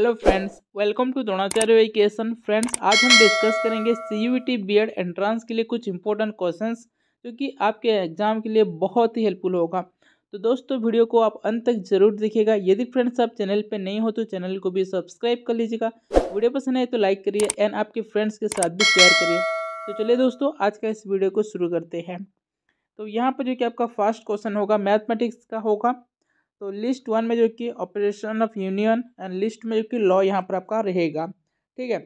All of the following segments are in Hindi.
Hello friends welcome to Dronacharya vacation friends आज हम डिस्कस करेंगे C U T B Ed entrance के लिए कुछ इंपॉर्टेंट क्वेश्चन जो कि आपके एग्जाम के लिए बहुत ही हेल्पफुल होगा तो दोस्तों वीडियो को आप अंत तक जरूर देखिएगा यदि फ्रेंड्स आप चैनल पर नहीं हो तो चैनल को भी सब्सक्राइब कर लीजिएगा वीडियो पसंद आए तो लाइक करिए एंड आपके फ्रेंड्स के साथ भी शेयर करिए तो चलिए दोस्तों आज का इस वीडियो को शुरू करते हैं तो यहाँ पर जो कि आपका फर्स्ट क्वेश्चन होगा मैथमेटिक्स का होगा तो लिस्ट वन में जो कि operation of union and list में जो कि लॉ यहाँ पर आपका रहेगा ठीक है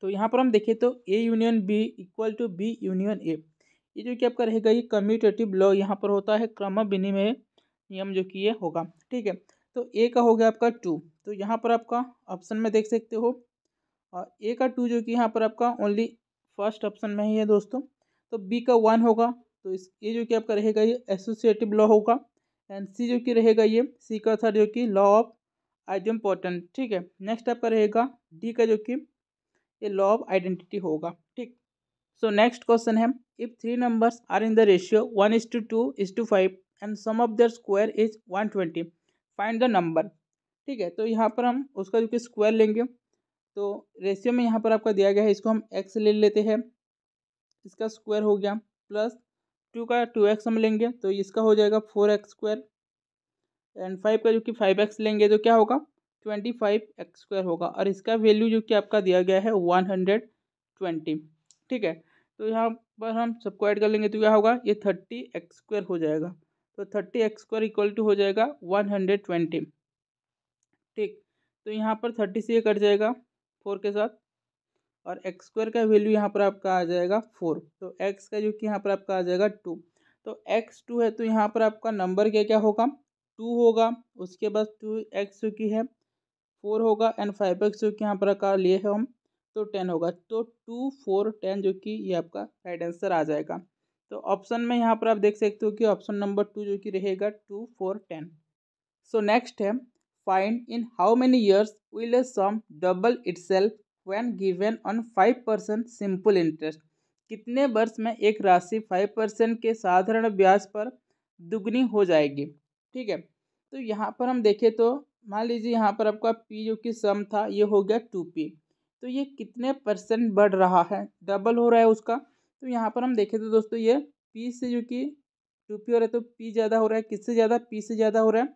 तो यहाँ पर हम देखें तो A union B equal to B union A ये जो कि आपका रहेगा ये कम्यूटेटिव लॉ यहाँ पर होता है क्रम विनिमय नियम जो कि ये होगा ठीक है तो ए का हो गया आपका टू तो यहाँ पर आपका ऑप्शन में देख सकते हो और ए का टू जो कि यहाँ पर आपका ओनली फर्स्ट ऑप्शन में ही है दोस्तों तो बी का वन होगा तो इस ये जो कि आपका रहेगा ये एसोसिएटिव लॉ होगा एंड सी जो कि रहेगा ये सी का सर जो कि लॉ ऑफ इम्पोर्टेंट ठीक है नेक्स्ट आपका रहेगा डी का जो कि ये लॉ ऑफ आइडेंटिटी होगा ठीक सो नेक्स्ट क्वेश्चन है if three numbers are in the ratio one is to two is to five and sum of their square is one twenty find the number ठीक है तो यहाँ पर हम उसका जो कि स्क्वायर लेंगे तो रेशियो में यहाँ पर आपका दिया गया है इसको हम एक्स ले लेते हैं इसका स्क्वायर हो गया प्लस टू का टू एक्स हम लेंगे तो इसका हो जाएगा four x square ten five का जो कि फाइव एक्स लेंगे तो क्या होगा ट्वेंटी फाइव एक्स स्क्वायर होगा और इसका वैल्यू जो कि आपका दिया गया है वन हंड्रेड ट्वेंटी ठीक है तो यहाँ पर हम सबको ऐड कर लेंगे तो क्या होगा ये थर्टी एक्स स्क्वायर हो जाएगा तो thirty x square equal to हो जाएगा वन हंड्रेड ट्वेंटी ठीक तो यहाँ पर थर्टी से ये कट जाएगा फोर के साथ और एक्स स्क्वायर का वैल्यू यहाँ पर आपका आ जाएगा फोर तो एक्स का जो कि यहाँ पर आपका आ जाएगा टू तो एक्स टू है तो यहाँ पर आपका नंबर क्या क्या होगा टू होगा उसके बाद टू एक्स जो है फोर होगा एंड फाइव एक्स जो कि यहाँ पर आकार लिए है हम तो टेन होगा तो टू फोर टेन जो कि ये आपका राइट आंसर आ जाएगा तो ऑप्शन में यहाँ पर आप देख सकते हो कि ऑप्शन नंबर टू जो कि रहेगा two four ten so next है find in how many years will a sum double itself when given on five percent simple interest कितने वर्ष में एक राशि फाइव परसेंट के साधारण ब्याज पर दुगनी हो जाएगी ठीक है तो यहाँ पर हम देखें तो मान लीजिए यहाँ पर आपका पी जो कि सम था ये हो गया टू पी तो ये कितने परसेंट बढ़ रहा है डबल हो रहा है उसका तो यहाँ पर हम देखें तो दोस्तों ये पी से जो कि टू पी हो रहा है तो पी ज़्यादा हो रहा है किससे ज़्यादा पी से ज़्यादा हो रहा है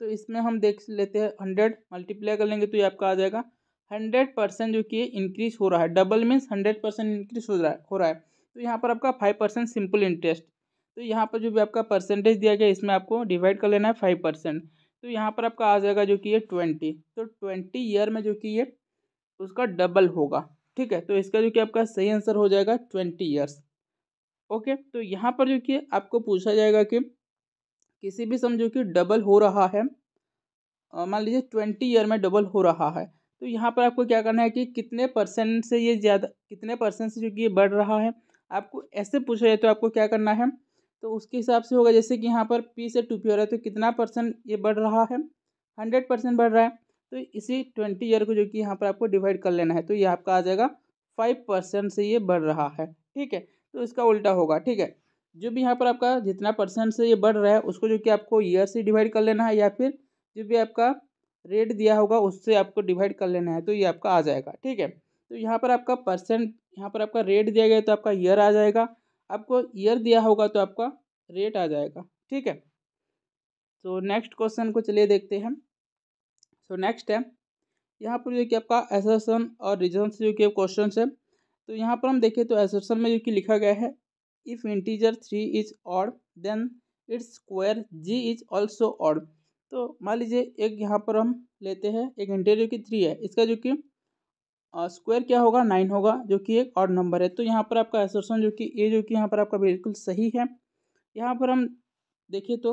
तो इसमें हम देख लेते हैं हंड्रेड मल्टीप्लाई कर लेंगे तो ये आपका आ जाएगा हंड्रेड परसेंट जो कि इंक्रीज हो रहा है double means hundred percent increase हो रहा है हो रहा है तो यहाँ पर आपका फाइव परसेंट सिंपल इंटरेस्ट तो यहाँ पर जो भी आपका परसेंटेज दिया गया इसमें आपको डिवाइड कर लेना है फाइव परसेंट तो यहाँ पर आपका आ जाएगा जो कि ये ट्वेंटी तो ट्वेंटी ईयर में जो कि ये उसका डबल होगा ठीक है तो इसका जो कि आपका सही आंसर हो जाएगा ट्वेंटी ईयर्स ओके तो यहाँ पर जो कि आपको पूछा जाएगा कि किसी भी समझो जो कि डबल हो रहा है मान लीजिए ट्वेंटी ईयर में डबल हो रहा है तो यहाँ पर आपको क्या करना है कि कितने परसेंट से ये ज़्यादा कितने परसेंट से जो कि ये बढ़ रहा है आपको ऐसे पूछा जाए तो आपको क्या करना है तो उसके हिसाब से होगा जैसे कि यहाँ पर पी से टू पी हो रहा है तो कितना परसेंट ये बढ़ रहा है हंड्रेड परसेंट बढ़ रहा है तो इसी ट्वेंटी ईयर को जो कि यहाँ पर आपको डिवाइड कर लेना है तो ये आपका आ जाएगा फाइव परसेंट से ये बढ़ रहा है ठीक है तो इसका उल्टा होगा ठीक है जो भी यहाँ पर आपका जितना परसेंट से ये बढ़ रहा है उसको जो कि आपको ईयर से डिवाइड कर लेना है या फिर जो भी आपका रेट दिया होगा उससे आपको डिवाइड कर लेना है तो ये आपका आ जाएगा ठीक है तो यहाँ पर आपका परसेंट यहाँ पर आपका रेट दिया गया तो आपका ईयर आ जाएगा आपको ईयर दिया होगा तो आपका रेट आ जाएगा ठीक है तो नेक्स्ट क्वेश्चन को चलिए देखते हैं सो नेक्स्ट है यहाँ पर जो कि आपका एसोसन और रीजन से जो कि क्वेश्चन है तो यहाँ पर हम देखें तो एसोसन में जो कि लिखा गया है if integer three is odd then its square G is also odd तो मान लीजिए एक यहाँ पर हम लेते हैं एक इंटीजर जो कि थ्री है इसका जो कि स्क्वायर क्या होगा नाइन होगा जो कि एक और नंबर है तो यहाँ पर आपका एसोसन जो कि ए जो कि यहाँ पर आपका बिल्कुल सही है यहाँ पर हम देखें तो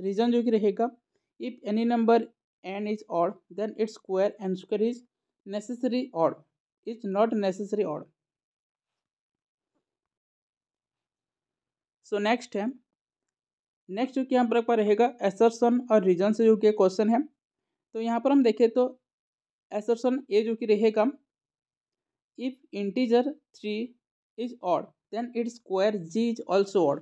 रीज़न जो कि रहेगा if any number n is odd then its square n square is necessary odd is not necessary odd so next है नेक्स्ट जो कि यहाँ पर आपका रहेगा एसर्सन और रीजन से जो कि क्वेश्चन है तो यहाँ पर हम देखें तो एसर्सन ए जो कि रहेगा if integer three is odd then it square G is also odd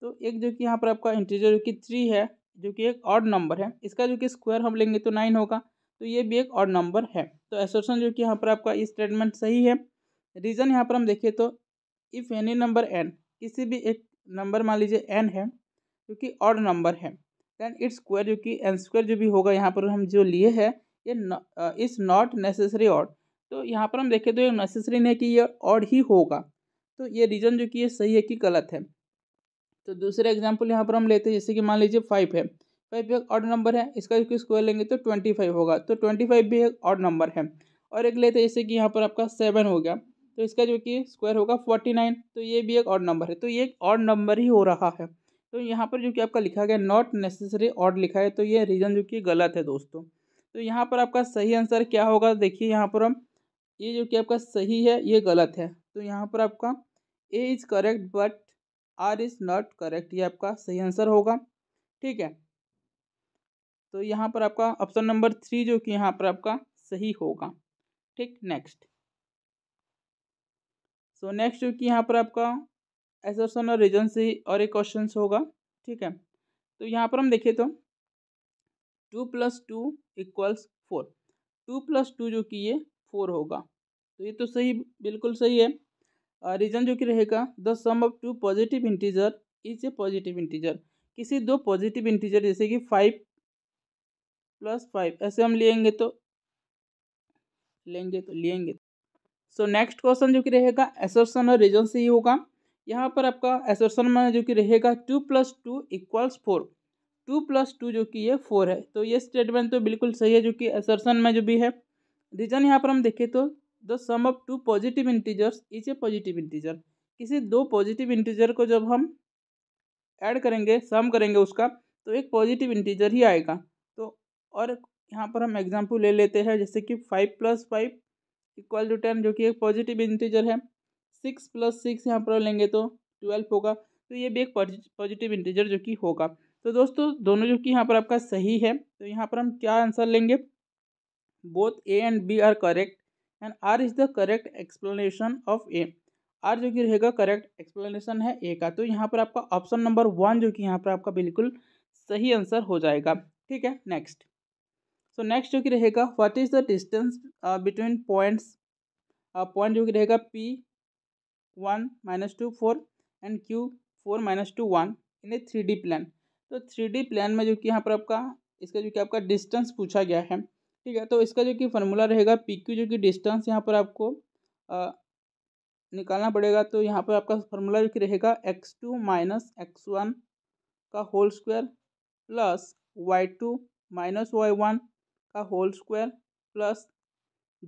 तो एक जो कि यहाँ पर आपका इंटीजर जो कि थ्री है जो कि एक ऑड नंबर है इसका जो कि स्क्वायर हम लेंगे तो नाइन होगा तो ये भी एक ऑड नंबर है तो एसोसन जो कि यहाँ पर आपका इस स्टेटमेंट सही है रीज़न यहाँ पर हम देखें तो इफ़ एनी नंबर एन किसी भी एक नंबर मान लीजिए एन है जो कि ऑड नंबर है दैन इट्स स्क्वायर जो कि एन स्क्वायर जो भी होगा यहाँ पर हम जो लिए है ये इज़ नॉट नेसेसरी ऑड तो यहाँ पर हम देखें तो ये नेसेसरी नहीं कि ये और ही होगा तो ये रीज़न जो कि ये सही है कि गलत है तो दूसरे एग्जाम्पल यहाँ पर हम लेते हैं जैसे कि मान लीजिए फाइव है फाइव एक ऑड नंबर है इसका जो स्क्वायर लेंगे तो ट्वेंटी फाइव होगा तो ट्वेंटी फाइव भी एक ऑड नंबर है और एक लेते हैं जैसे कि यहाँ पर आपका सेवन हो गया तो इसका जो कि स्क्वायर होगा फोर्टी नाइन तो ये भी एक ऑड नंबर है तो ये एक ऑड नंबर ही हो रहा है तो यहाँ पर जो कि आपका लिखा गया नॉट नेसेसरी ऑड लिखा है तो ये रीज़न जो कि गलत है दोस्तों तो यहाँ पर आपका सही आंसर क्या होगा देखिए यहाँ पर हम ये जो कि आपका सही है ये गलत है तो यहाँ पर आपका A is correct but R is not correct ये आपका सही आंसर होगा ठीक है तो यहाँ पर आपका ऑप्शन नंबर थ्री जो कि यहाँ पर आपका सही होगा ठीक नेक्स्ट सो नेक्स्ट जो कि यहाँ पर आपका एसरसन और रीजन से और एक क्वेश्चन होगा ठीक है तो यहाँ पर हम देखें तो two plus two equals four two plus two जो कि ये फोर होगा तो ये तो सही बिल्कुल सही है रीजन जो कि रहेगा the sum of two positive integer is a positive integer किसी दो पॉजिटिव इंटीजर जैसे कि फाइव प्लस फाइव ऐसे हम लेंगे तो लेंगे तो लेंगे तो। सो नेक्स्ट क्वेश्चन जो कि रहेगा एसर्सन और रीजन से ही होगा यहाँ पर आपका एसर्सन में जो कि रहेगा two plus two equals four two plus two जो कि ये फोर है तो ये स्टेटमेंट तो बिल्कुल सही है जो कि एसर्सन में जो भी है रीजन यहाँ पर हम देखें तो the sum of two positive integers is a positive integer किसी दो पॉजिटिव इंटीजर को जब हम ऐड करेंगे सम करेंगे उसका तो एक पॉजिटिव इंटीजर ही आएगा तो और यहाँ पर हम एग्जाम्पल ले लेते हैं जैसे कि five plus five equal to ten जो कि एक पॉजिटिव इंटीजर है सिक्स प्लस सिक्स यहाँ पर लेंगे तो ट्वेल्व होगा तो ये भी एक पॉजिटिव इंटीजर जो कि होगा तो दोस्तों दोनों जो कि यहाँ पर आपका सही है तो यहाँ पर हम क्या आंसर लेंगे both A and B are correct and R is the correct explanation of A R जो कि रहेगा करेक्ट एक्सप्लेनेशन है ए का तो यहाँ पर आपका ऑप्शन नंबर वन जो कि यहाँ पर आपका बिल्कुल सही आंसर हो जाएगा ठीक है नेक्स्ट सो नेक्स्ट जो कि रहेगा what is the distance between points point जो कि रहेगा P one minus two four and Q four minus two one in a three D plan तो थ्री डी प्लान में जो कि यहाँ पर आपका इसका जो कि आपका डिस्टेंस पूछा गया है ठीक है तो इसका जो कि फार्मूला रहेगा पी क्यू जो कि डिस्टेंस यहाँ पर आपको आ, निकालना पड़ेगा तो यहाँ पर आपका फार्मूला जो कि रहेगा x two minus x one का whole square plus y two minus y one का whole square plus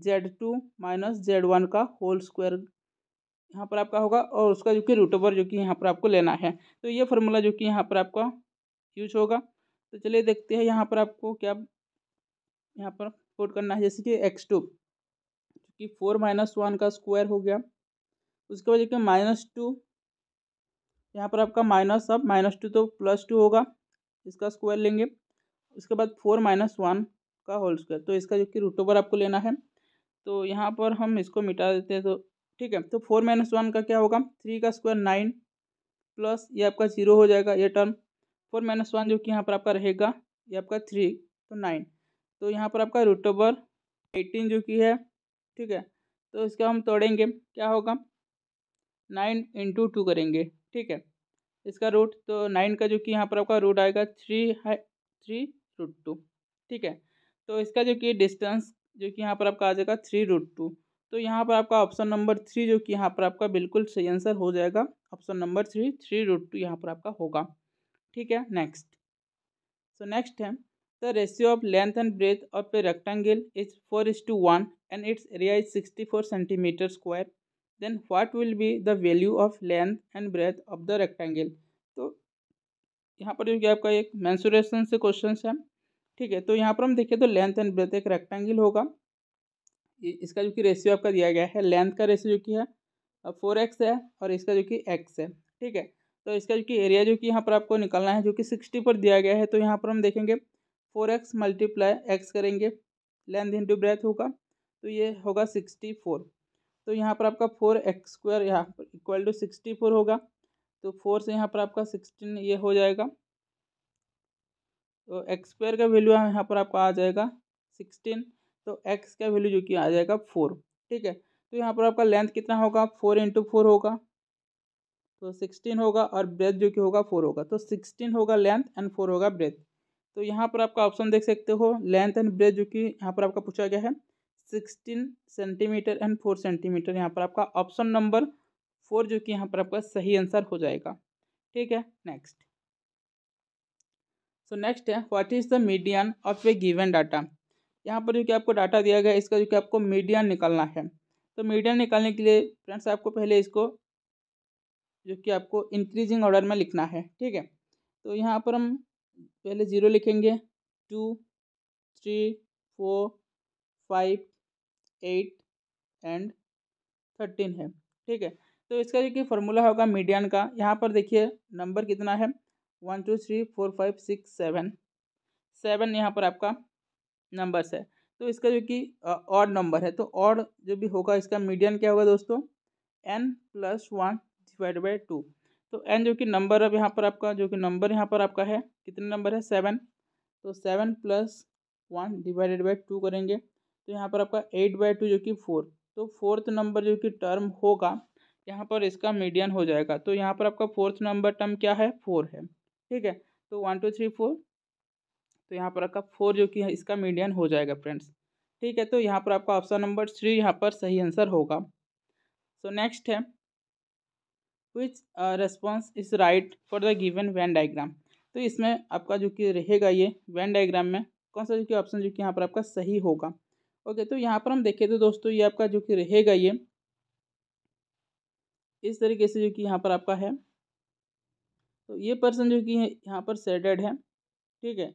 z two minus z one का होल स्क्वायर यहाँ पर आपका होगा और उसका जो कि रूट ओवर जो कि यहाँ पर आपको लेना है तो ये फार्मूला जो कि यहाँ पर आपका यूज होगा तो चलिए देखते हैं यहाँ पर आपको क्या यहाँ पर पुट करना है जैसे कि एक्स टू क्योंकि फोर माइनस वन का स्क्वायर हो गया उसके बाद देखिए माइनस टू यहाँ पर आपका माइनस अब माइनस टू तो प्लस टू होगा इसका स्क्वायर लेंगे उसके बाद फोर माइनस वन का होल स्क्वायर तो इसका जो कि रूट ओवर आपको लेना है तो यहाँ पर हम इसको मिटा देते हैं तो ठीक है तो फोर माइनस वन का क्या होगा थ्री का स्क्वायर नाइन प्लस ये आपका जीरो हो जाएगा ये टर्म फोर माइनस वन जो कि यहाँ पर आपका रहेगा ये आपका थ्री तो नाइन तो यहाँ पर आपका रूट ओवर एटीन जो कि है ठीक है तो इसका हम तोड़ेंगे क्या होगा नाइन इंटू टू करेंगे ठीक है इसका रूट तो नाइन का जो कि यहाँ पर आपका रूट आएगा थ्री है थ्री रूट टू ठीक है तो इसका जो कि डिस्टेंस जो कि यहाँ पर आपका आ जाएगा थ्री रूट टू तो यहाँ पर आपका ऑप्शन नंबर थ्री जो कि यहाँ पर आपका बिल्कुल सही आंसर हो जाएगा option number three three root two यहाँ पर आपका होगा ठीक है नेक्स्ट सो नेक्स्ट है The ratio of length and breadth of a rectangle is 4 is to 1 and its area is 64 centimetre square. Then what will be the value of length and breadth of the rectangle? तो यहाँ पर जो कि आपका एक मैंसुरेशन से क्वेश्चन है ठीक है तो यहाँ पर हम देखें तो लेंथ एंड ब्रेथ एक रेक्टेंगल होगा इसका जो कि रेशियो आपका दिया गया है लेंथ का रेशियो जो कि है फोर एक्स है और इसका जो कि एक्स है ठीक है तो इसका जो कि एरिया जो कि यहाँ पर आपको निकालना है जो कि सिक्सटी पर दिया गया है तो यहाँ पर हम देखेंगे फोर एक्स मल्टीप्लाई एक्स करेंगे लेंथ इंटू ब्रेथ होगा तो ये होगा सिक्सटी फोर तो यहाँ पर आपका फोर एक्स स्क्वायर यहाँ पर इक्वल टू सिक्सटी फोर होगा तो फोर से यहाँ पर आपका सिक्सटीन ये हो जाएगा तो एक्स स्क्वायर का वैल्यू यहाँ पर आपका आ जाएगा सिक्सटीन तो एक्स का वैल्यू जो कि आ जाएगा फोर ठीक है तो यहाँ पर आपका लेंथ कितना होगा फोर इंटू फोर होगा तो सिक्सटीन होगा और ब्रेथ जो कि होगा फोर होगा तो सिक्सटीन होगा लेंथ एंड फोर होगा ब्रेथ तो यहाँ पर आपका ऑप्शन देख सकते हो लेंथ एंड ब्रेथ जो कि यहाँ पर आपका पूछा गया है sixteen centimetre and four centimetre यहाँ पर आपका ऑप्शन नंबर फोर जो कि यहाँ पर आपका सही आंसर हो जाएगा ठीक है नेक्स्ट सो नेक्स्ट है what is the median of a given data यहाँ पर जो कि आपको डाटा दिया गया इसका जो कि आपको मीडियन निकालना है तो मीडियन निकालने के लिए फ्रेंड्स आपको पहले इसको जो कि आपको इंक्रीजिंग ऑर्डर में लिखना है ठीक है तो यहाँ पर हम पहले ज़ीरो लिखेंगे two three four five eight and thirteen है ठीक है तो इसका जो कि फॉर्मूला होगा मीडियन का यहाँ पर देखिए नंबर कितना है one two three four five six seven seven यहाँ पर आपका नंबर्स है तो इसका जो कि ऑड नंबर है तो ऑड जो भी होगा इसका मीडियन क्या होगा दोस्तों n plus one divide by two तो एन जो कि नंबर अब यहाँ पर आपका जो कि नंबर यहाँ पर आपका है कितने नंबर है सेवन तो seven plus one divided by two करेंगे तो यहाँ पर आपका एट बाई टू जो कि फोर तो फोर्थ नंबर जो कि टर्म होगा यहाँ पर इसका मीडियन हो जाएगा तो यहाँ पर आपका फोर्थ नंबर टर्म क्या है फोर है ठीक है तो वन टू थ्री फोर तो यहाँ पर आपका फोर जो कि इसका मीडियन हो जाएगा फ्रेंड्स ठीक है तो यहाँ पर आपका ऑप्शन नंबर थ्री यहाँ पर सही आंसर होगा सो नेक्स्ट है which response is right for the given Venn diagram तो इसमें आपका जो कि रहेगा ये वैन डाइग्राम में कौन सा जो कि ऑप्शन जो कि यहाँ पर आपका सही होगा ओके तो यहाँ पर हम देखें तो दोस्तों ये आपका जो कि रहेगा ये इस तरीके से जो कि यहाँ पर आपका है तो ये पर्सन जो कि यहाँ पर सेडेड है ठीक है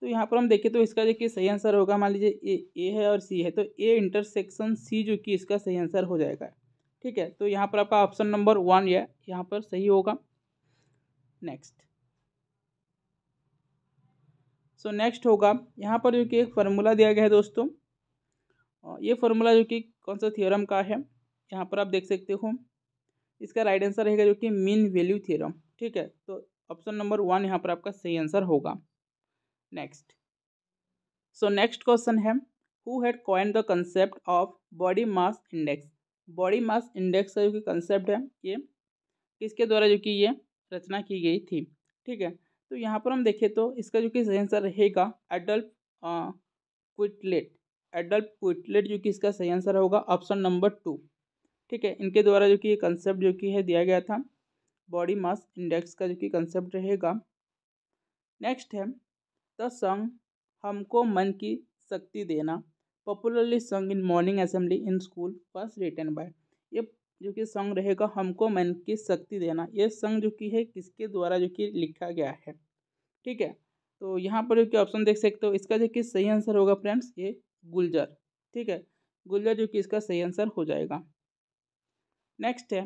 तो यहाँ पर हम देखें तो इसका जो कि सही आंसर होगा मान लीजिए ए ए है और सी है तो ए इंटरसेक्शन सी जो कि इसका सही आंसर हो जाएगा ठीक है तो यहाँ पर आपका ऑप्शन नंबर वन या यहाँ पर सही होगा नेक्स्ट सो नेक्स्ट होगा यहाँ पर जो कि एक फार्मूला दिया गया है दोस्तों ये फार्मूला जो कि कौन सा थियोरम का है यहाँ पर आप देख सकते हो इसका राइट आंसर रहेगा जो कि मीन वैल्यू थियोरम ठीक है तो ऑप्शन नंबर वन यहाँ पर आपका सही आंसर होगा नेक्स्ट सो नेक्स्ट क्वेश्चन है who had coined the concept of body mass index body mass index का जो कि कंसेप्ट है ये किसके द्वारा जो कि ये रचना की गई थी ठीक है तो यहाँ पर हम देखें तो इसका जो कि सही आंसर रहेगा एडल्ट क्विटलेट एडल्ट क्विटलेट जो कि इसका सही आंसर होगा ऑप्शन नंबर टू ठीक है इनके द्वारा जो कि ये कंसेप्ट जो कि है दिया गया था बॉडी मास इंडेक्स का जो कि कंसेप्ट रहेगा नेक्स्ट है द संग हमको मन की शक्ति देना popularly sung in morning assembly in school first return by ये जो कि सॉन्ग रहेगा हमको मन की शक्ति देना ये सॉन्ग जो कि है किसके द्वारा जो कि लिखा गया है ठीक है तो यहाँ पर जो कि ऑप्शन देख सकते हो इसका जो कि सही आंसर होगा फ्रेंड्स ये गुलजर ठीक है गुलजर जो कि इसका सही आंसर हो जाएगा नेक्स्ट है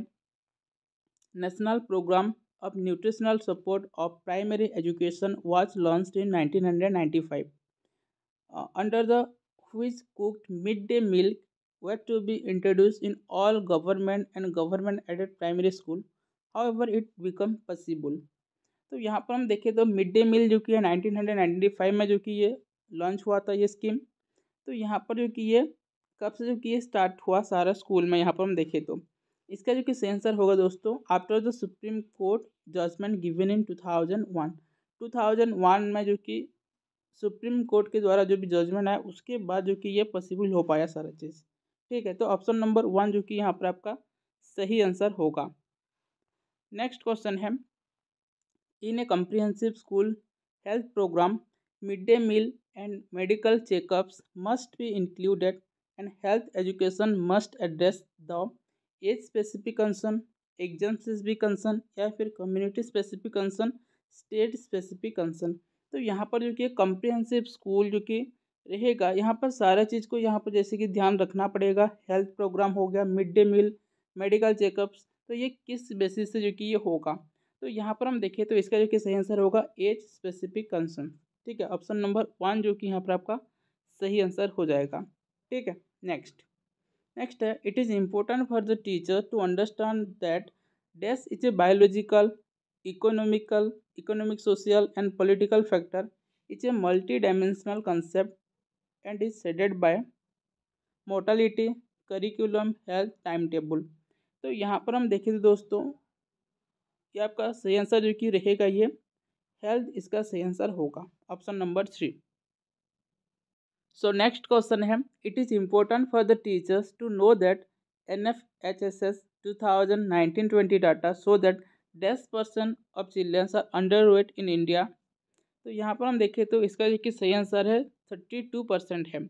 national programme of nutritional support of primary education was launch in 1995 under the mid cooked midday meal were to be introduced in all government and government aided primary school however it become possible तो यहाँ पर हम देखें तो मिड डे मील जो कि है नाइनटीन हंड्रेड नाइन्टी फाइव में जो कि ये लॉन्च हुआ था ये स्कीम तो यहाँ पर जो कि ये कब से जो कि ये स्टार्ट हुआ सारा स्कूल में यहाँ पर हम देखें तो इसका जो कि सेंसर होगा दोस्तों after the Supreme Court judgement given in two thousand one two thousand one में जो कि सुप्रीम कोर्ट के द्वारा जो भी जजमेंट आया उसके बाद जो कि ये पॉसिबल हो पाया सारा चीज़ ठीक है तो ऑप्शन नंबर वन जो कि यहाँ पर आपका सही आंसर होगा नेक्स्ट क्वेश्चन है in a comprehensive school health programme mid day meal and medical checkups must be included and health education must address the age specific concern exempt भी कंसर्न या फिर community specific concern state specific concern तो यहाँ पर जो कि कम्प्रिहेंसिव स्कूल जो कि रहेगा यहाँ पर सारा चीज़ को यहाँ पर जैसे कि ध्यान रखना पड़ेगा हेल्थ प्रोग्राम हो गया mid day meal medical checkups तो ये किस बेसिस से जो कि ये होगा तो यहाँ पर हम देखें तो इसका जो कि सही आंसर होगा एज स्पेसिफिक कंसर्न ठीक है ऑप्शन नंबर वन जो कि यहाँ पर आपका सही आंसर हो जाएगा ठीक है नेक्स्ट नेक्स्ट है it is important for the teacher to understand that dash is a biological economical economic, social, and political factor is a multi-dimensional concept and is shaded by mortality, curriculum health time table तो यहाँ पर हम देखेंगे दोस्तों कि आपका सही आंसर जो कि रहेगा ये हेल्थ इसका सही आंसर होगा option number three so next question है it is important for the teachers to know that N F H S S two thousand nineteen twenty data so that dash percent of childrens are under weight in India तो यहाँ पर हम देखें तो इसका जो कि सही आंसर है थर्टी टू परसेंट है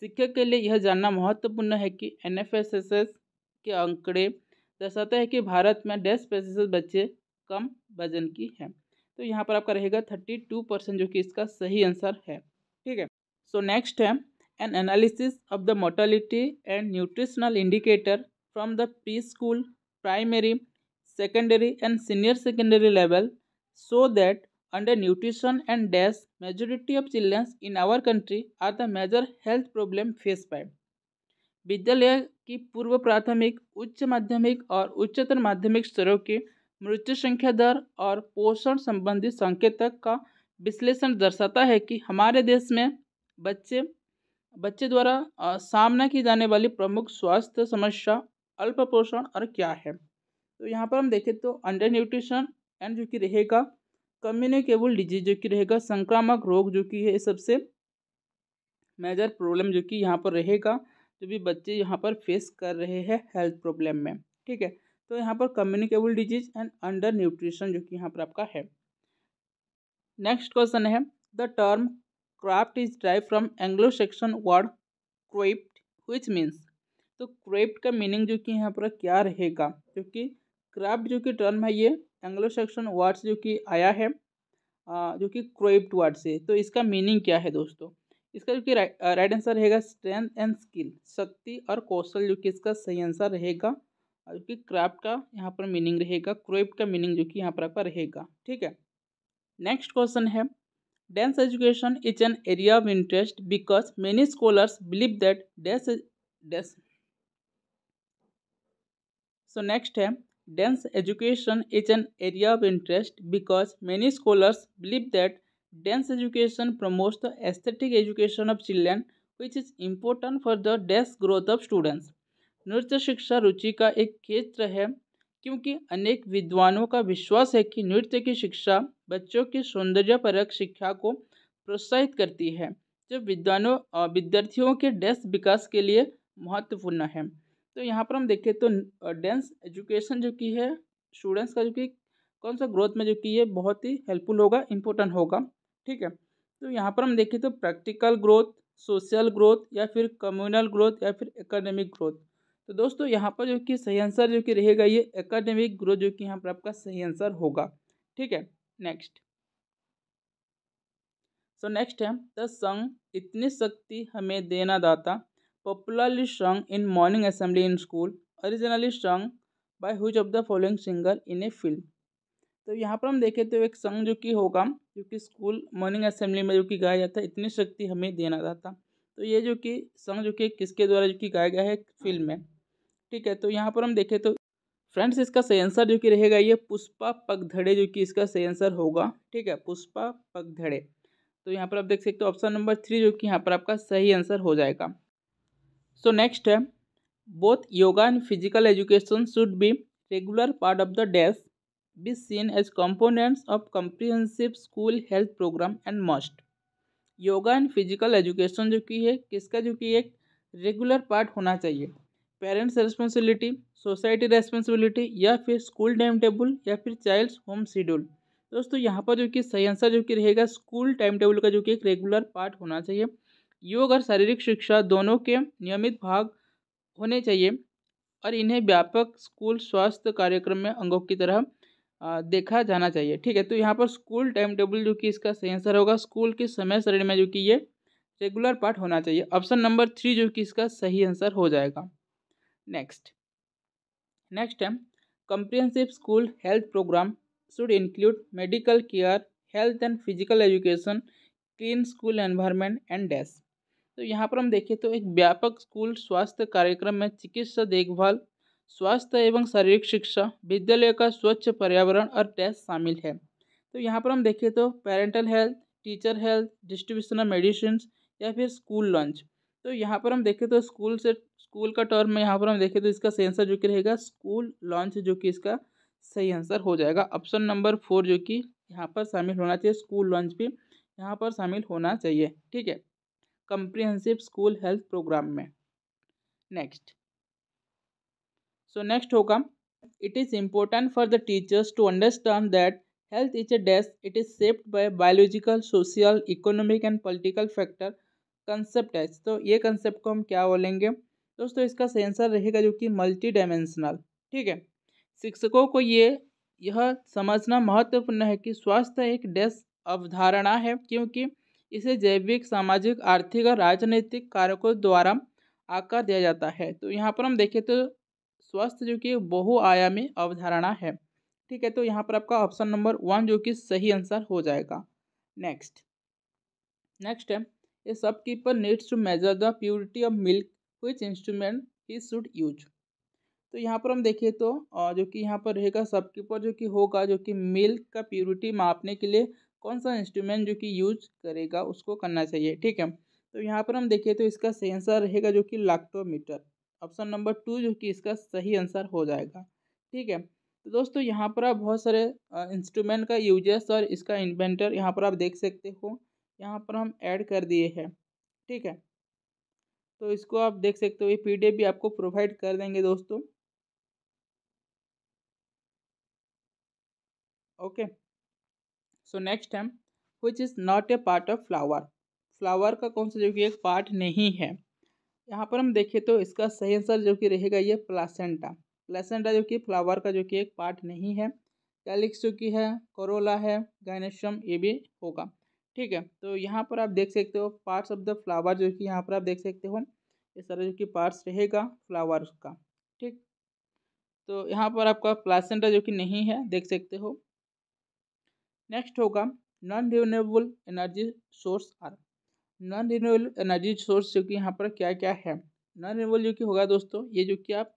शिक्षक के लिए यह जानना महत्वपूर्ण है कि एन के आंकड़े दर्शाते हैं कि भारत में डेस प्रतिशत बच्चे कम वजन की हैं तो यहाँ पर आपका रहेगा थर्टी टू परसेंट जो कि इसका सही आंसर है ठीक है सो नेक्स्ट है an analysis of the mortality and nutritional indicator from the pre school primary secondary and senior secondary level so that under nutrition and dash majority of children in our country are the major health problem faced by विद्यालय की पूर्व प्राथमिक उच्च माध्यमिक और उच्चतर माध्यमिक स्तरों की मृत्यु संख्या दर और पोषण संबंधी संकेतक का विश्लेषण दर्शाता है कि हमारे देश में बच्चे बच्चे द्वारा सामना की जाने वाली प्रमुख स्वास्थ्य समस्या अल्प पोषण और क्या है तो यहाँ पर हम देखें तो अंडर न्यूट्रिशन एंड जो कि रहेगा कम्युनिकेबल डिजीज जो कि रहेगा संक्रामक रोग जो कि है सबसे मेजर प्रॉब्लम जो कि यहाँ पर रहेगा जो भी बच्चे यहाँ पर फेस कर रहे हैं हेल्थ प्रॉब्लम में ठीक है तो यहाँ पर communicable disease and under nutrition जो कि यहाँ पर आपका है नेक्स्ट क्वेश्चन है the term craft is drive from Anglo Saxon word crept which means तो क्रेप्ट का मीनिंग जो कि यहाँ पर क्या रहेगा क्योंकि क्राफ्ट जो कि टर्म है ये एंग्लो सेक्शन वर्ड जो कि आया है जो कि क्रोइप्ट वर्ड से तो इसका मीनिंग क्या है दोस्तों इसका जो कि राइट आंसर रहेगा स्ट्रेंथ एंड स्किल शक्ति और कौशल जो कि इसका सही आंसर रहेगा जो कि क्राफ्ट का यहाँ पर मीनिंग रहेगा क्रोइप्ट का मीनिंग जो कि यहाँ पर आपका रहेगा ठीक है नेक्स्ट क्वेश्चन है dance education is an area of interest because many scholars believe that dash dash so next है dance education is an area of interest because many scholars believe that dance education promotes the aesthetic education of children which is important for the desk growth of students नृत्य शिक्षा रुचि का एक क्षेत्र है क्योंकि अनेक विद्वानों का विश्वास है कि नृत्य की शिक्षा बच्चों की सौंदर्यपरक शिक्षा को प्रोत्साहित करती है जो विद्वानों विद्यार्थियों के डेस्क विकास के लिए महत्वपूर्ण है तो यहाँ पर हम देखें तो डेंस एजुकेशन जो की है स्टूडेंट्स का जो कि कौन सा ग्रोथ में जो की है बहुत ही हेल्पफुल होगा इम्पोर्टेंट होगा ठीक है तो यहाँ पर हम देखें तो प्रैक्टिकल ग्रोथ सोशल ग्रोथ या फिर कम्युनल ग्रोथ या फिर एकेडमिक ग्रोथ तो दोस्तों यहाँ पर जो कि सही आंसर जो कि रहेगा ये एकेडमिक ग्रोथ जो कि यहाँ पर आपका सही आंसर होगा ठीक है नेक्स्ट सो नेक्स्ट है द संग इतनी शक्ति हमें देना दाता popularly sung in morning assembly in school originally sung by which of the following singer in a film तो यहाँ पर हम देखें तो एक संग जो कि होगा जो कि स्कूल मॉर्निंग असेंबली में जो कि गाया जाता है इतनी शक्ति हमें देना था तो ये जो कि संग जो कि किसके द्वारा जो कि गाया गया है फिल्म में ठीक है तो यहाँ पर हम देखें तो फ्रेंड्स इसका सही आंसर जो कि रहेगा ये पुष्पा पगधड़े जो कि इसका सही आंसर होगा ठीक है पुष्पा पगधड़े तो यहाँ पर आप देख सकते हो ऑप्शन नंबर थ्री जो कि यहाँ पर आपका सही आंसर हो जाएगा सो नेक्स्ट है both yoga and physical education should be regular part of the dash be seen as components of comprehensive school health programme and must yoga and physical education जो कि है किसका जो कि एक रेगुलर पार्ट होना चाहिए पेरेंट्स रेस्पॉन्सिबिलिटी सोसाइटी रेस्पॉन्सिबिलिटी या फिर स्कूल टाइम टेबल या फिर चाइल्ड्स होम शेड्यूल दोस्तों यहाँ पर जो कि सही आंसर जो कि रहेगा स्कूल टाइम टेबल का जो कि एक रेगुलर पार्ट होना चाहिए योग और शारीरिक शिक्षा दोनों के नियमित भाग होने चाहिए और इन्हें व्यापक स्कूल स्वास्थ्य कार्यक्रम में अंगों की तरह देखा जाना चाहिए ठीक है तो यहाँ पर स्कूल टाइम टेबल जो कि इसका सही आंसर होगा स्कूल के समय श्रेणी में जो कि ये रेगुलर पार्ट होना चाहिए ऑप्शन नंबर थ्री जो कि इसका सही आंसर हो जाएगा नेक्स्ट नेक्स्ट है comprehensive school health programme should include medical care health and physical education clean school environment and dash तो यहाँ पर हम देखें तो एक व्यापक स्कूल स्वास्थ्य कार्यक्रम में चिकित्सा देखभाल स्वास्थ्य एवं शारीरिक शिक्षा विद्यालय का स्वच्छ पर्यावरण और टेस्ट शामिल है तो यहाँ पर हम देखें तो parental health teacher health distribution of medicine या फिर स्कूल लंच तो यहाँ पर हम देखें तो स्कूल से स्कूल का टर्म में यहाँ पर हम देखें तो इसका सही आंसर जो कि रहेगा स्कूल लॉन्च जो कि इसका सही आंसर हो जाएगा ऑप्शन नंबर फोर जो कि यहाँ पर शामिल होना चाहिए स्कूल लॉन्च भी यहाँ पर शामिल होना चाहिए ठीक है कंप्रिहेंसिव स्कूल हेल्थ प्रोग्राम में नेक्स्ट सो नेक्स्ट होगा it is important for the teachers to understand that health is a dash it is shaped by biological social economic and political factor concept है तो ये कंसेप्ट को हम क्या बोलेंगे दोस्तों इसका सेंसर रहेगा जो कि मल्टी डायमेंशनल ठीक है शिक्षकों को ये यह समझना महत्वपूर्ण है कि स्वास्थ्य एक डेस्क अवधारणा है क्योंकि इसे जैविक सामाजिक आर्थिक और राजनीतिक कारकों द्वारा आकार दिया जाता है तो यहाँ पर हम देखें तो स्वास्थ्य जो कि बहुआयामी अवधारणा है ठीक है तो यहाँ पर आपका ऑप्शन नंबर वन जो कि सही आंसर हो जाएगा नेक्स्ट नेक्स्ट है a shopkeeper needs to measure the purity of milk which instrument he should use तो यहाँ पर हम देखें तो जो कि यहाँ पर रहेगा सब कीपर जो कि होगा जो कि मिल्क का प्योरिटी मापने के लिए कौन सा इंस्ट्रूमेंट जो कि यूज करेगा उसको करना चाहिए ठीक है तो यहाँ पर हम देखें तो इसका सही आंसर रहेगा जो कि लैक्टोमीटर ऑप्शन नंबर टू जो कि इसका सही आंसर हो जाएगा ठीक है तो दोस्तों यहाँ पर आप बहुत सारे इंस्ट्रूमेंट का यूजर्स और इसका इन्वेंटर यहाँ पर आप देख सकते हो यहाँ पर हम ऐड कर दिए हैं ठीक है तो इसको आप देख सकते हो ये पी भी आपको प्रोवाइड कर देंगे दोस्तों ओके सो नेक्स्ट है which is not a part of flower flower का कौन सा जो कि एक पार्ट नहीं है यहाँ पर हम देखें तो इसका सही आंसर जो कि रहेगा ये प्लासेंटा प्लासेंटा जो कि फ्लावर का जो कि एक पार्ट नहीं है कैलिक्स जो कि है करोला है गाइनेशियम ये भी होगा ठीक है तो यहाँ पर आप देख सकते हो पार्ट्स ऑफ द फ्लावर जो कि यहाँ पर आप देख सकते हो ये सारा जो कि पार्ट्स रहेगा फ्लावर का ठीक तो यहाँ पर आपका प्लासेंटा जो कि नहीं है देख सकते हो नेक्स्ट होगा non renewable energy source are non renewable energy source जो कि यहाँ पर क्या क्या है नॉन रिन्यूएबल जो कि होगा दोस्तों ये जो कि आप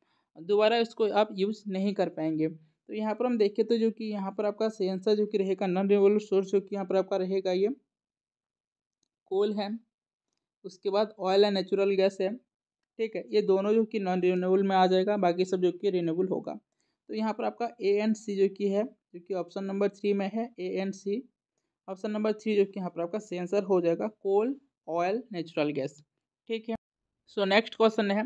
दोबारा इसको आप यूज़ नहीं कर पाएंगे तो यहाँ पर हम देखें तो जो कि यहाँ पर आपका सेंसर जो कि रहेगा नॉन रिन्यूएबल सोर्स जो कि यहाँ पर आपका रहेगा ये कोल है उसके बाद ऑयल एंड नेचुरल गैस है ठीक है ये दोनों जो कि नॉन रिन्यूएबल में आ जाएगा बाकी सब जो कि रिन्यूएबल होगा तो यहाँ पर आपका ए एंड सी जो कि है जो कि ऑप्शन नंबर थ्री में है A and C option number three जो कि यहाँ पर आपका सेंसर हो जाएगा कोल ऑयल नेचुरल गैस ठीक है सो नेक्स्ट क्वेश्चन है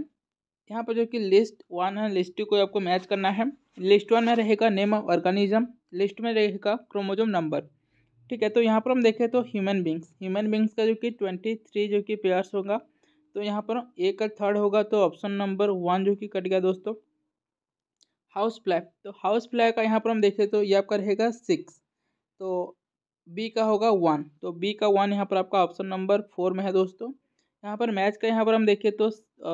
यहाँ पर जो कि लिस्ट वन है लिस्ट टू को आपको मैच करना है लिस्ट वन में रहेगा नेम ऑफ ऑर्गेनिज्म लिस्ट में रहेगा क्रोमोजोम नंबर ठीक है तो यहाँ पर हम देखें तो ह्यूमन बींग्स ह्यूमन बींग्स का जो कि ट्वेंटी थ्री जो कि पेयर्स होगा तो यहाँ पर ए का थर्ड होगा तो ऑप्शन नंबर वन जो कि कट गया दोस्तों हाउस फ्लाई तो हाउस फ्लाई का यहाँ पर हम देखें तो ये आपका रहेगा सिक्स तो बी का होगा वन तो बी का वन यहाँ पर आपका ऑप्शन नंबर फोर में है दोस्तों यहाँ पर मैच का यहाँ पर हम देखें तो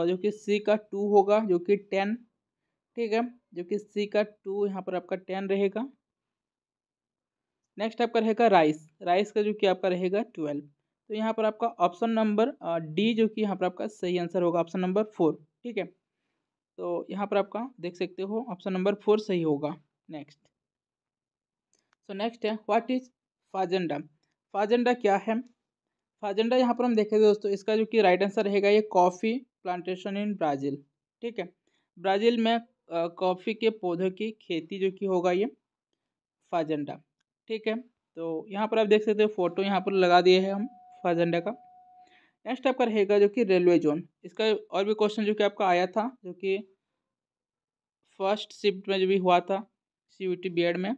जो कि सी का टू होगा जो कि टेन ठीक है जो कि सी का टू यहाँ पर आपका टेन रहेगा नेक्स्ट आपका रहेगा राइस राइस का जो कि आपका रहेगा ट्वेल्व तो यहाँ पर आपका ऑप्शन नंबर डी जो कि यहाँ पर आपका सही आंसर होगा ऑप्शन नंबर फोर ठीक है तो यहाँ पर आपका देख सकते हो ऑप्शन नंबर फोर सही होगा नेक्स्ट सो नेक्स्ट है व्हाट इज फाजेंडा फाजेंडा क्या है फाजेंडा यहाँ पर हम देखेंगे दोस्तों इसका जो कि राइट आंसर रहेगा ये कॉफ़ी प्लांटेशन इन ब्राज़ील ठीक है ब्राज़ील में कॉफ़ी के पौधों की खेती जो कि होगा ये फाजेंडा ठीक है तो यहाँ पर आप देख सकते हो फोटो यहाँ पर लगा दिए हैं हम फाजेंडा का नेक्स्ट आपका रहेगा जो कि रेलवे जोन इसका और भी क्वेश्चन जो कि आपका आया था जो कि फर्स्ट शिफ्ट में जो भी हुआ था C U T B Ed में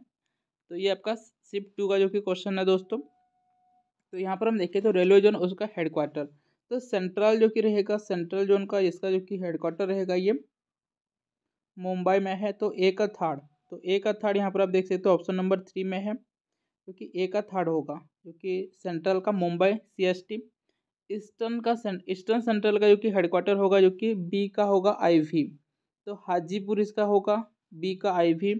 तो ये आपका शिफ्ट टू का जो कि क्वेश्चन है दोस्तों तो यहाँ पर हम देखें तो रेलवे जोन उसका हेडक्वार्टर तो सेंट्रल जो कि रहेगा सेंट्रल जोन का इसका जो कि हेडक्वार्टर रहेगा ये मुंबई में है तो ए का थर्ड तो ए का थर्ड यहाँ पर आप देख सकते हो ऑप्शन नंबर थ्री में है जो कि ए का थर्ड होगा जो कि सेंट्रल का Mumbai C S T eastern का ईस्टर्न सेंट्रल का जो कि हेडक्वार्टर होगा जो कि बी का होगा आईवी तो हाजीपुर इसका होगा बी का आईवी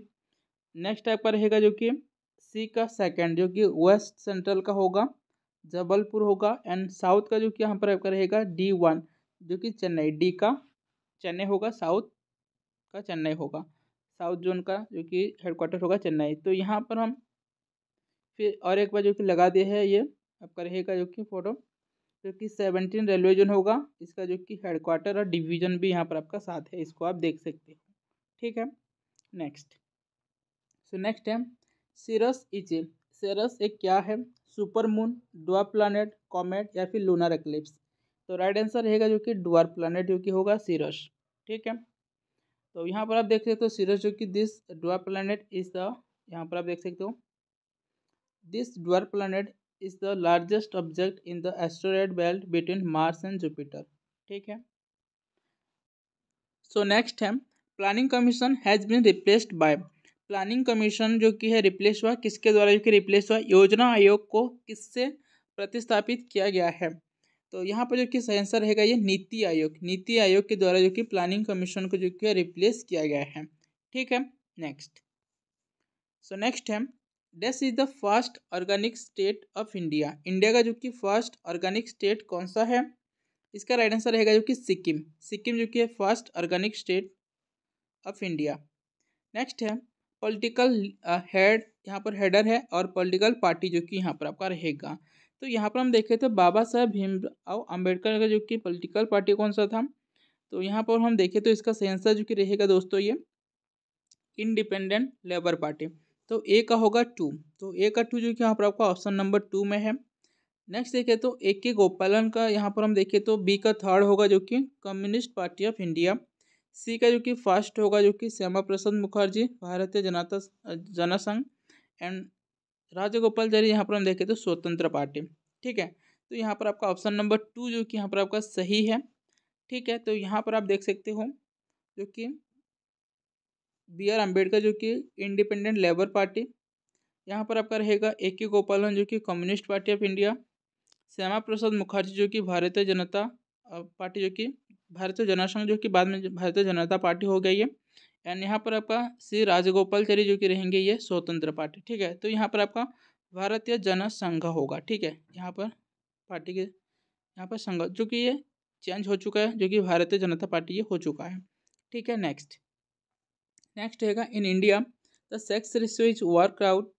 नेक्स्ट टाइप का रहेगा जो कि सी का सेकंड जो कि वेस्ट सेंट्रल का होगा जबलपुर होगा एंड साउथ का जो कि यहाँ पर आपका रहेगा डी वन जो कि चेन्नई डी का चेन्नई होगा साउथ का चेन्नई होगा साउथ जोन का जो कि हेडक्वार्टर होगा चेन्नई तो यहाँ पर हम फिर और एक बार जो कि लगा दिए है ये आपका रहेगा जो कि फोटो जो कि सेवनटीन रेलवे जोन होगा इसका जो कि हेडक्वार्टर और डिवीजन भी यहाँ पर आपका साथ है इसको आप देख सकते हो ठीक है नेक्स्ट सो नेक्स्ट है सिरस इचे सिरस एक क्या है सुपर मून ड्वा प्लानट कॉमेट या फिर लूनर एक्लिप्स तो राइट आंसर रहेगा जो कि डुअर प्लानट जो कि होगा सिरस ठीक है तो यहाँ पर आप देख सकते हो सिरस जो कि this dwarf planet is the यहाँ पर आप देख सकते हो this dwarf planet is the largest object in the asteroid belt between Mars and Jupiter ठीक है सो नेक्स्ट है planning commission has been replaced by planning commission जो कि है रिप्लेस हुआ किसके द्वारा जो कि रिप्लेस हुआ योजना आयोग को किससे प्रतिस्थापित किया गया है तो यहाँ पर जो कि आंसर रहेगा ये नीति आयोग नीति आयोग के द्वारा जो कि प्लानिंग कमीशन को जो कि रिप्लेस किया गया है ठीक है नेक्स्ट सो नेक्स्ट है this is the first organic state of India India का जो कि फर्स्ट ऑर्गेनिक स्टेट कौन सा है इसका राइट आंसर रहेगा जो कि सिक्किम सिक्किम जो कि है first organic state of India next है पॉलिटिकल हेड यहाँ पर हेडर है और पॉलिटिकल पार्टी जो कि यहाँ पर आपका रहेगा तो यहाँ पर हम देखें तो बाबा साहेब भीमराव अम्बेडकर का जो कि पॉलिटिकल पार्टी कौन सा था तो यहाँ पर हम देखें तो इसका सेंसर जो कि रहेगा दोस्तों ये इंडिपेंडेंट लेबर पार्टी तो ए का होगा टू तो ए का टू जो कि यहाँ पर आपका ऑप्शन नंबर टू में है नेक्स्ट देखें तो ए के गोपालन का यहाँ पर हम देखें तो बी का थर्ड होगा जो कि communist party of India C का जो कि फर्स्ट होगा जो कि श्यामा प्रसाद मुखर्जी भारतीय जनता जनसंघ एंड राजगोपाल जारी यहाँ पर हम देखें तो स्वतंत्र पार्टी ठीक है तो यहाँ पर आपका ऑप्शन नंबर टू जो कि यहाँ पर आपका सही है ठीक है तो यहाँ पर आप देख सकते हो जो कि बी आर अम्बेडकर जो कि इंडिपेंडेंट लेबर पार्टी यहाँ पर आपका रहेगा ए के गोपालन जो कि communist party of India Shyama Prasad Mukherjee जो कि भारतीय जनता पार्टी जो कि भारतीय जनसंघ जो कि बाद में भारतीय जनता पार्टी हो गई है एंड यहाँ पर आपका श्री राजगोपालचारी जो कि रहेंगे ये स्वतंत्र पार्टी ठीक है तो यहाँ पर आपका भारतीय जनसंघ होगा ठीक है यहाँ पर पार्टी के यहाँ पर संघ जो कि ये चेंज हो चुका है जो कि भारतीय जनता पार्टी ये हो चुका है ठीक है नेक्स्ट नेक्स्ट रहेगा in India the sex ratio is work out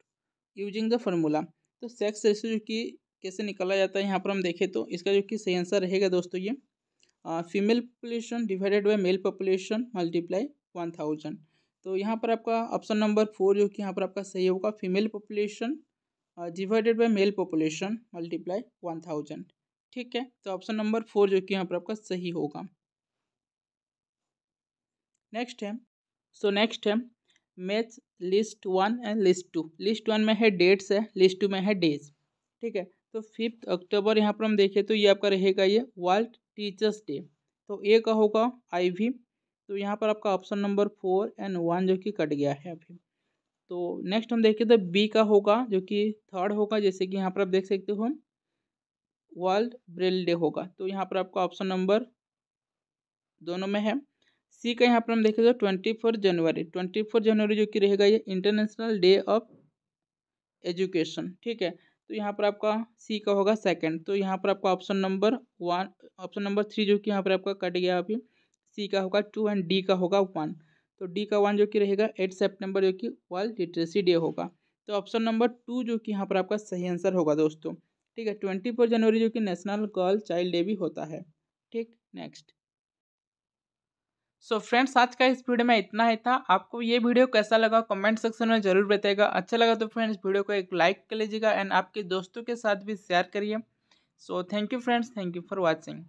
using the formula तो सेक्स रेशियो की कैसे निकाला जाता है यहाँ पर हम देखें तो इसका जो कि सही आंसर रहेगा दोस्तों ये female population divided by male population multiply one thousand तो यहाँ पर आपका ऑप्शन नंबर फोर जो कि यहाँ पर आपका सही होगा female population divided by male population multiply one thousand ठीक है तो ऑप्शन नंबर फोर जो कि यहाँ पर आपका सही होगा नेक्स्ट है सो नेक्स्ट है maths list one and list two list one में है डेट्स है लिस्ट टू में है डेज ठीक है तो फिफ्थ अक्टूबर यहाँ पर हम देखें तो ये आपका रहेगा ये वर्ल्ड टीचर्स डे तो ए का होगा आई वी तो यहाँ पर आपका option number four and one जो कि कट गया है अभी तो नेक्स्ट हम देखें तो बी का होगा जो कि थर्ड होगा जैसे कि यहाँ पर आप देख सकते हो वर्ल्ड ब्रेल डे होगा तो यहाँ पर आपका ऑप्शन नंबर दोनों में है सी का यहाँ पर हम देखेंगे तो ट्वेंटी फोर जनवरी ट्वेंटी फोर जनवरी जो कि रहेगा ये इंटरनेशनल डे ऑफ एजुकेशन ठीक है तो यहाँ पर आपका सी का होगा सेकंड तो यहाँ पर आपका option number one option number three जो कि यहाँ पर आपका कट गया अभी सी का होगा टू एंड डी का होगा वन तो डी का वन जो कि रहेगा एट सेप्टेम्बर जो कि वर्ल्ड लिटरेसी डे होगा तो ऑप्शन नंबर टू जो कि यहाँ पर आपका सही आंसर होगा दोस्तों ठीक है ट्वेंटी जनवरी जो कि नेशनल गर्ल चाइल्ड डे भी होता है ठीक नेक्स्ट सो so फ्रेंड्स आज का इस वीडियो में इतना ही था आपको ये वीडियो कैसा लगा कमेंट सेक्शन में जरूर बताएगा अच्छा लगा तो फ्रेंड्स वीडियो को एक लाइक कर लीजिएगा एंड आपके दोस्तों के साथ भी शेयर करिए so thank you friends thank you for watching